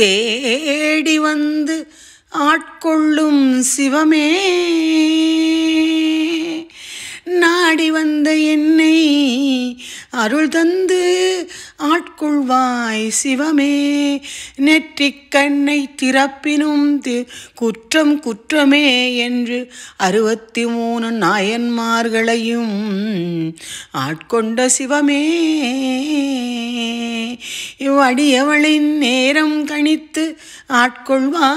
தேடி வந்து ஆட்கொள்ளும் சிவமே நாடி வந்த என்னை அருள் தந்து ஆட்கொள்வாய் சிவமே நெற்றிக் கண்ணை திறப்பினும் குற்றம் குற்றமே என்று அறுபத்தி மூணு நாயன்மார்களையும் ஆட்கொண்ட சிவமே இவ்வடியவளின் நேரம் கணித்து ஆட்கொள்வா